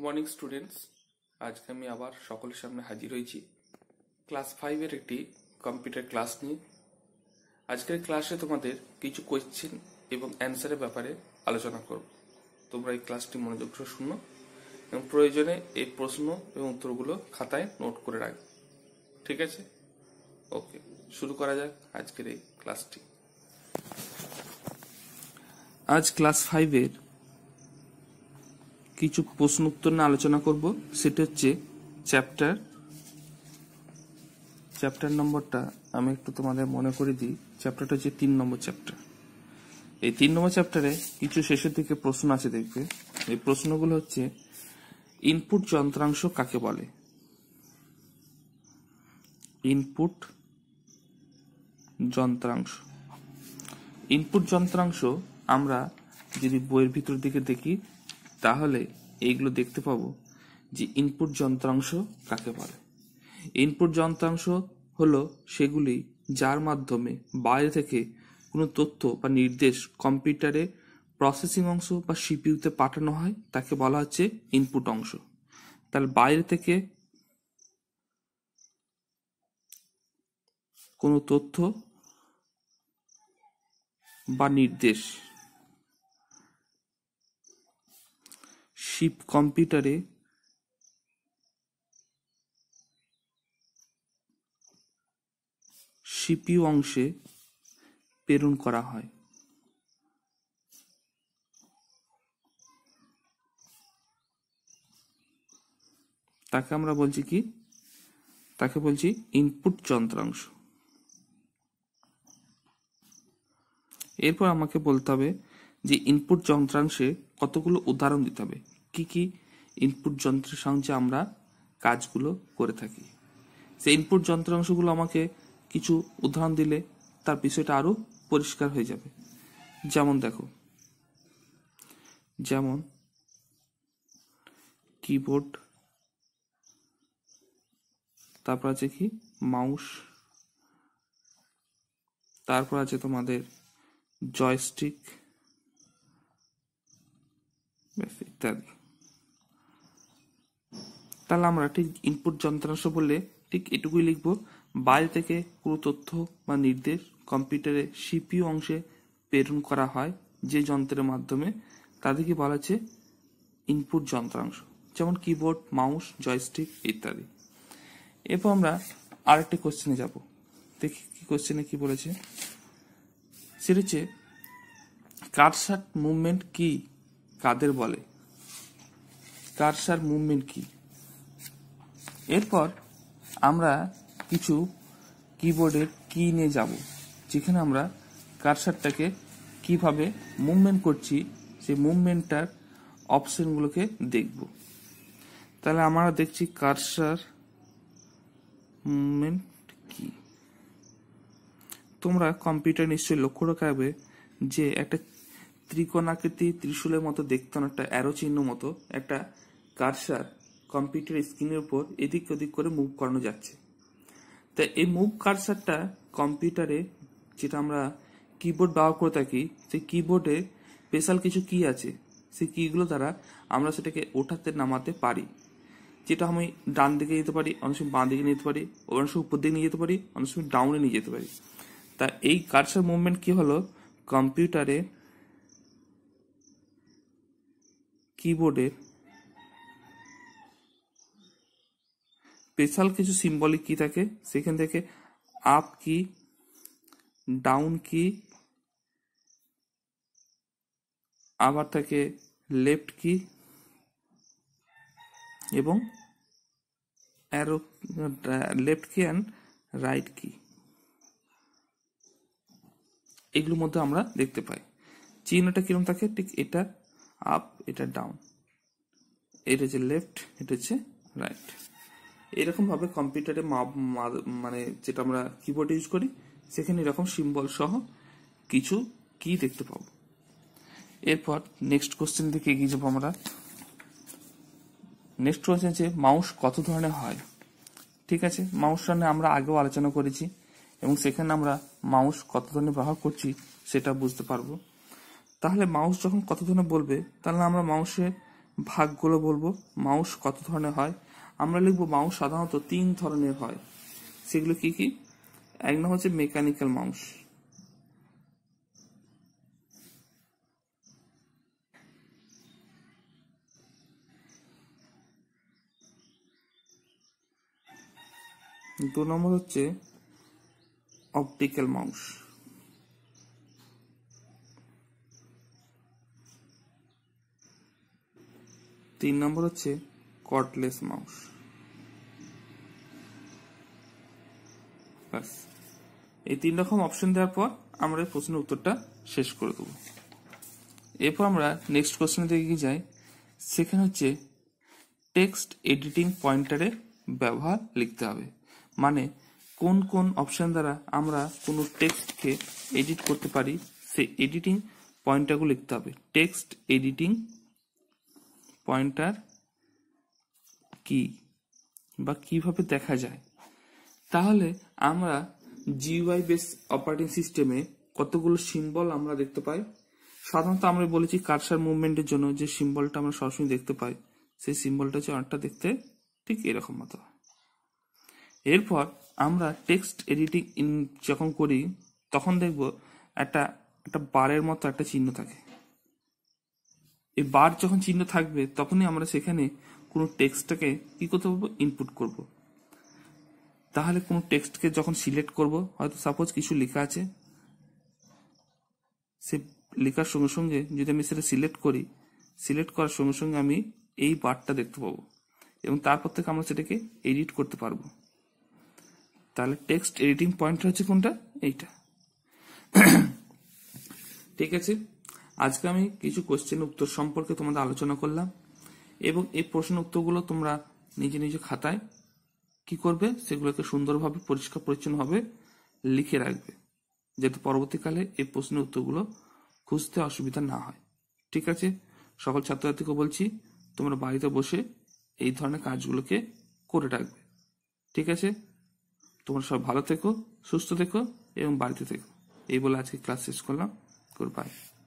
good morning students আজকে আমি আবার সকলের সামনে হাজির হয়েছি ক্লাস ফাইভের একটি কম্পিউটার ক্লাস নিয়ে আজকের ক্লাসে তোমাদের কিছু কোয়েশ্চেন এবং অ্যান্সারের ব্যাপারে আলোচনা করব তোমরা এই ক্লাসটি মনোযোগ সহ শুনো এবং প্রয়োজনে এই প্রশ্ন এবং উত্তরগুলো খাতায় নোট করে রাখবে ঠিক আছে ওকে শুরু করা যাক আজকের এই ক্লাসটি আজ ক্লাস ফাইভের কিছু প্রশ্ন উত্তর নিয়ে আলোচনা করব সেটা হচ্ছে চ্যাপ্টার চ্যাপ্টার নম্বরটা আমি একটু তোমাদের মনে করে দিই চ্যাপ্টারটা হচ্ছে তিন নম্বর চ্যাপ্টার এই তিন নম্বর চ্যাপ্টারে কিছু শেষের দিকে প্রশ্ন আছে দেখবে এই প্রশ্নগুলো হচ্ছে ইনপুট যন্ত্রাংশ কাকে বলে ইনপুট যন্ত্রাংশ ইনপুট যন্ত্রাংশ আমরা যদি বইয়ের ভিতর দিকে দেখি তাহলে এইগুলো দেখতে পাবো যে ইনপুট যন্ত্রাংশ কাকে বলে ইনপুট যন্ত্রাংশ হলো সেগুলি যার মাধ্যমে বাইরে থেকে কোনো তথ্য বা নির্দেশ কম্পিউটারে প্রসেসিং অংশ বা সিপিউতে পাঠানো হয় তাকে বলা হচ্ছে ইনপুট অংশ তাহলে বাইরে থেকে কোনো তথ্য বা নির্দেশ শিপ কম্পিউটারে সিপিইউ অংশে প্রেরণ করা হয় তাকে আমরা বলছি কি তাকে বলছি ইনপুট যন্ত্রাংশ এরপর আমাকে বলতে হবে যে ইনপুট যন্ত্রাংশে কতগুলো উদাহরণ দিতে হবে কি কি ইনপুট যন্ত্রের সঙ্গে আমরা কাজগুলো করে থাকি সেই ইনপুট যন্ত্রাংশগুলো আমাকে কিছু উদাহরণ দিলে তার বিষয়টা আরো পরিষ্কার হয়ে যাবে যেমন দেখো যেমন কিবোর্ড তারপর আছে কি মাউস তারপর আছে তোমাদের জয়স্টিক ইত্যাদি তাহলে আমরা ঠিক ইনপুট যন্ত্রাংশ বললে ঠিক এটুকুই লিখব বাইরে থেকে কোনো তথ্য বা নির্দেশ কম্পিউটারে সিপিইউ অংশে প্রেরণ করা হয় যে যন্ত্রের মাধ্যমে তাদেরকে বলা হচ্ছে ইনপুট যন্ত্রাংশ যেমন কিবোর্ড মাউস জয়স্টিক ইত্যাদি এরপর আমরা আরেকটি কোশ্চেনে যাব দেখি কি কোশ্চেনে কি বলেছে সেটা হচ্ছে কারসার মুভমেন্ট কি কাদের বলে কারসার মুভমেন্ট কি এরপর আমরা কিছু কিবোর্ডের কি নিয়ে যাব যেখানে আমরা কারসারটাকে কিভাবে মুভমেন্ট করছি সেই মুভমেন্টটার অপশনগুলোকে দেখব তাহলে আমরা দেখছি কারসার মুভমেন্ট কি তোমরা কম্পিউটার নিশ্চয়ই লক্ষ্য রাখাবে যে একটা ত্রিকোণাকৃতি ত্রিশূলের মতো দেখতে একটা অ্যারো চিহ্ন মতো একটা কারসার কম্পিউটার স্ক্রিনের উপর এদিক ওদিক করে মুভ করানো যাচ্ছে তা এই মুভ কারসারটা কম্পিউটারে যেটা আমরা কিবোর্ড ব্যবহার করে থাকি সেই কিবোর্ডে স্পেশাল কিছু কি আছে সেই কীগুলো দ্বারা আমরা সেটাকে ওঠাতে নামাতে পারি যেটা আমি ডান দিকে নিতে পারি অনেক সময় বাঁ দিকে নিতে পারি অনেক সময় উপর দিকে নিয়ে যেতে পারি অনেক সময় ডাউনে নিয়ে যেতে পারি তা এই কারসার মুভমেন্ট কি হলো কম্পিউটারে কিবোর্ডের স্পেশাল কিছু সিম্বলিক কি থাকে সেখান থেকে আপ কি ডাউন কি আবার থাকে লেফট কি এবং arrow left key and right key এগুলোর মধ্যে আমরা দেখতে পাই চিহ্নটা কিরকম থাকে ঠিক এটা আপ এটা ডাউন এটা হচ্ছে লেফট এটা হচ্ছে রাইট এরকমভাবে কম্পিউটারে মানে যেটা আমরা কিবোর্ড ইউজ করি সেখানে এরকম সিম্বল সহ কিছু কি দেখতে পাবো এরপর নেক্সট কোশ্চেন থেকে এগিয়ে যাবো আমরা নেক্সট কোশ্চেন যে মাউস কত ধরনের হয় ঠিক আছে মাউস নিয়ে আমরা আগেও আলোচনা করেছি এবং সেখানে আমরা মাউস কত ধরনের ব্যবহার করছি সেটা বুঝতে পারবো তাহলে মাউস যখন কত ধরনের বলবে তাহলে আমরা মাউসের ভাগগুলো বলবো মাউস কত ধরনের হয় আমরা লিখব মাংস সাধারণত তিন ধরনের হয় সেগুলো কি কি এক নাম হচ্ছে মেকানিক্যাল মাংস দু নম্বর হচ্ছে অপটিক্যাল মাংস তিন নম্বর হচ্ছে কর্টলেস মাউস ব্যাস এই তিন রকম অপশন দেওয়ার পর আমরা এই প্রশ্নের উত্তরটা শেষ করে দেবো এরপর আমরা নেক্সট কোশ্চেনের দিকে যাই সেখানে হচ্ছে টেক্সট এডিটিং পয়েন্টারের ব্যবহার লিখতে হবে মানে কোন কোন অপশান দ্বারা আমরা কোনো টেক্সটকে এডিট করতে পারি সে এডিটিং পয়েন্টারগুলো লিখতে হবে টেক্সট এডিটিং পয়েন্টার কি বা কিভাবে দেখা যায় তাহলে আমরা জিওয়াই বেস অপারেটিং সিস্টেমে কতগুলো সিম্বল আমরা দেখতে পাই সাধারণত আমরা বলেছি কারসার মুভমেন্টের জন্য যে সিম্বলটা আমরা সবসময় দেখতে পাই সেই সিম্বলটা হচ্ছে অনেকটা দেখতে ঠিক এরকম মতো এরপর আমরা টেক্সট এডিটিং ইন যখন করি তখন দেখব একটা একটা বারের মতো একটা চিহ্ন থাকে এই বার যখন চিহ্ন থাকবে তখনই আমরা সেখানে কোনো টেক্সটটাকে কি করতে পারবো ইনপুট করব তাহলে কোনো টেক্সটকে যখন সিলেক্ট করব হয়তো সাপোজ কিছু লেখা আছে সে লেখার সঙ্গে সঙ্গে যদি আমি সেটা সিলেক্ট করি সিলেক্ট করার সঙ্গে সঙ্গে আমি এই বারটা দেখতে পাবো এবং তারপর থেকে আমরা সেটাকে এডিট করতে পারবো তাহলে টেক্সট এডিটিং পয়েন্ট হচ্ছে কোনটা এইটা ঠিক আছে আজকে আমি কিছু কোশ্চেন উত্তর সম্পর্কে তোমাদের আলোচনা করলাম এবং এই প্রশ্ন উত্তরগুলো তোমরা নিজে নিজে খাতায় কি করবে সেগুলোকে সুন্দরভাবে পরিষ্কার পরিচ্ছন্নভাবে লিখে রাখবে যাতে পরবর্তীকালে এই প্রশ্নের উত্তরগুলো খুঁজতে অসুবিধা না হয় ঠিক আছে সকল ছাত্রছাত্রীকে বলছি তোমরা বাড়িতে বসে এই ধরনের কাজগুলোকে করে রাখবে ঠিক আছে তোমরা সব ভালো থেকো সুস্থ থেকো এবং বাড়িতে থেকো এই বলে আজকে ক্লাস শেষ করলাম গুড বাই